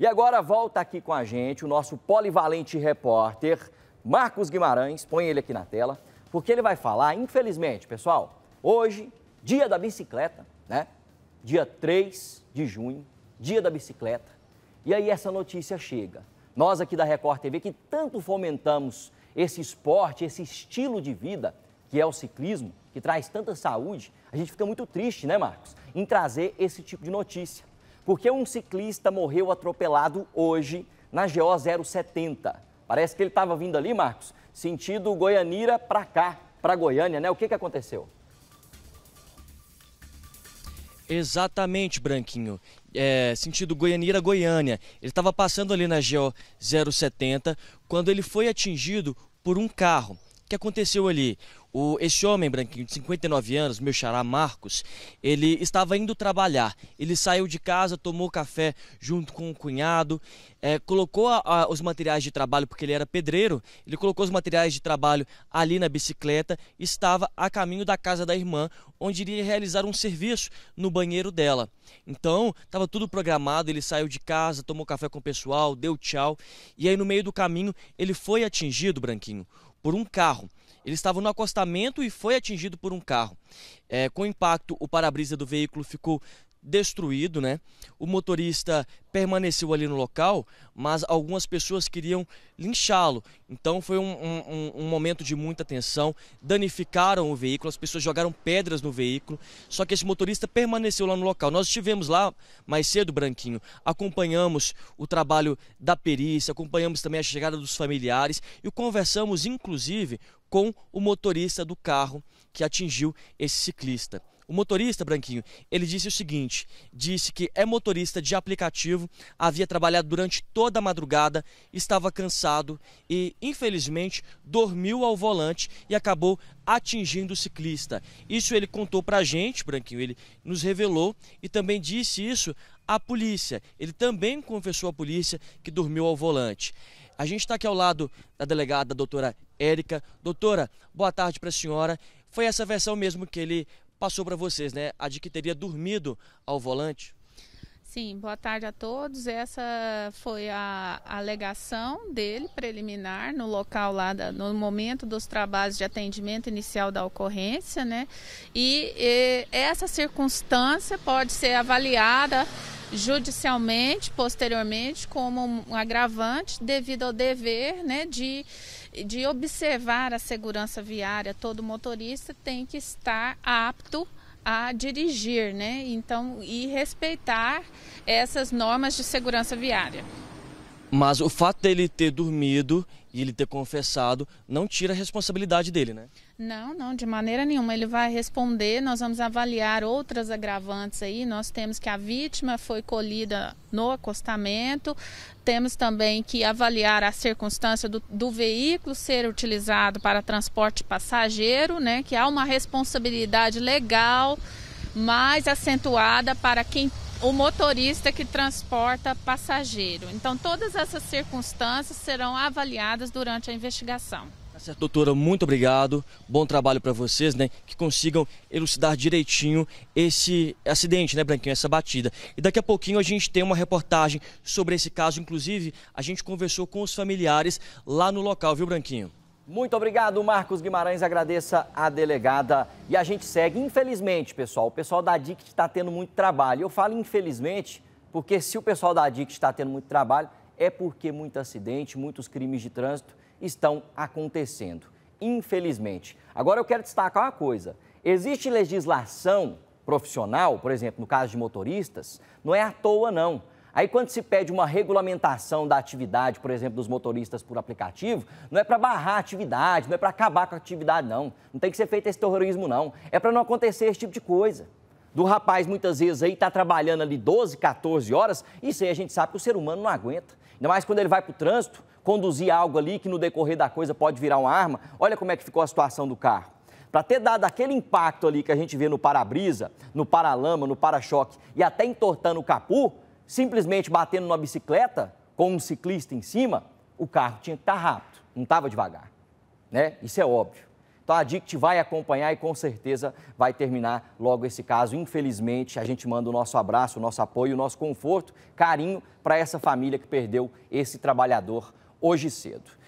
E agora volta aqui com a gente o nosso polivalente repórter, Marcos Guimarães. Põe ele aqui na tela, porque ele vai falar, infelizmente, pessoal, hoje, dia da bicicleta, né? Dia 3 de junho, dia da bicicleta. E aí essa notícia chega. Nós aqui da Record TV, que tanto fomentamos esse esporte, esse estilo de vida, que é o ciclismo, que traz tanta saúde, a gente fica muito triste, né, Marcos, em trazer esse tipo de notícia porque um ciclista morreu atropelado hoje na GO 070. Parece que ele estava vindo ali, Marcos, sentido Goianira para cá, para Goiânia, né? O que, que aconteceu? Exatamente, Branquinho. É, sentido Goianira-Goiânia. Ele estava passando ali na GO 070 quando ele foi atingido por um carro. O que aconteceu ali? O, este homem, Branquinho, de 59 anos, meu xará Marcos, ele estava indo trabalhar. Ele saiu de casa, tomou café junto com o cunhado, é, colocou a, a, os materiais de trabalho, porque ele era pedreiro, ele colocou os materiais de trabalho ali na bicicleta, estava a caminho da casa da irmã, onde iria realizar um serviço no banheiro dela. Então, estava tudo programado, ele saiu de casa, tomou café com o pessoal, deu tchau, e aí no meio do caminho ele foi atingido, Branquinho, por um carro. Ele estava no acostamento acostamento e foi atingido por um carro. É, com o impacto, o para-brisa do veículo ficou destruído, né? O motorista permaneceu ali no local, mas algumas pessoas queriam linchá-lo. Então foi um, um, um, momento de muita tensão. Danificaram o veículo, as pessoas jogaram pedras no veículo. Só que esse motorista permaneceu lá no local. Nós estivemos lá mais cedo, Branquinho. Acompanhamos o trabalho da perícia, acompanhamos também a chegada dos familiares e conversamos, inclusive, com o motorista do carro que atingiu esse ciclista. O motorista, Branquinho, ele disse o seguinte: disse que é motorista de aplicativo, havia trabalhado durante toda a madrugada, estava cansado e, infelizmente, dormiu ao volante e acabou atingindo o ciclista. Isso ele contou pra gente, Branquinho, ele nos revelou e também disse isso à polícia. Ele também confessou à polícia que dormiu ao volante. A gente está aqui ao lado da delegada, doutora Érica. Doutora, boa tarde para a senhora. Foi essa versão mesmo que ele passou para vocês, né? A de que teria dormido ao volante. Sim, boa tarde a todos. Essa foi a alegação dele preliminar no local lá, da, no momento dos trabalhos de atendimento inicial da ocorrência, né? E, e essa circunstância pode ser avaliada judicialmente, posteriormente, como um agravante devido ao dever, né, de de observar a segurança viária, todo motorista tem que estar apto a dirigir, né? Então, e respeitar essas normas de segurança viária. Mas o fato dele ter dormido e ele ter confessado não tira a responsabilidade dele, né? Não, não, de maneira nenhuma. Ele vai responder, nós vamos avaliar outras agravantes aí. Nós temos que a vítima foi colhida no acostamento, temos também que avaliar a circunstância do, do veículo ser utilizado para transporte passageiro, né? Que há uma responsabilidade legal mais acentuada para quem o motorista que transporta passageiro. Então, todas essas circunstâncias serão avaliadas durante a investigação. Tá doutora, muito obrigado. Bom trabalho para vocês, né? Que consigam elucidar direitinho esse acidente, né, Branquinho? Essa batida. E daqui a pouquinho a gente tem uma reportagem sobre esse caso. Inclusive, a gente conversou com os familiares lá no local, viu, Branquinho? Muito obrigado, Marcos Guimarães. Agradeça a delegada. E a gente segue, infelizmente, pessoal. O pessoal da DICT está tendo muito trabalho. Eu falo infelizmente, porque se o pessoal da DICT está tendo muito trabalho, é porque muito acidente, muitos crimes de trânsito estão acontecendo. Infelizmente. Agora eu quero destacar uma coisa: existe legislação profissional, por exemplo, no caso de motoristas, não é à toa, não. Aí, quando se pede uma regulamentação da atividade, por exemplo, dos motoristas por aplicativo, não é para barrar a atividade, não é para acabar com a atividade, não. Não tem que ser feito esse terrorismo, não. É para não acontecer esse tipo de coisa. Do rapaz, muitas vezes, aí está trabalhando ali 12, 14 horas, isso aí a gente sabe que o ser humano não aguenta. Ainda mais quando ele vai para o trânsito, conduzir algo ali que no decorrer da coisa pode virar uma arma. Olha como é que ficou a situação do carro para ter dado aquele impacto ali que a gente vê no para-brisa, no para-lama, no para-choque e até entortando o capu, simplesmente batendo numa bicicleta com um ciclista em cima, o carro tinha que estar tá rápido, não estava devagar. Né? Isso é óbvio. Então a DICT vai acompanhar e com certeza vai terminar logo esse caso. Infelizmente, a gente manda o nosso abraço, o nosso apoio, o nosso conforto, carinho para essa família que perdeu esse trabalhador hoje cedo.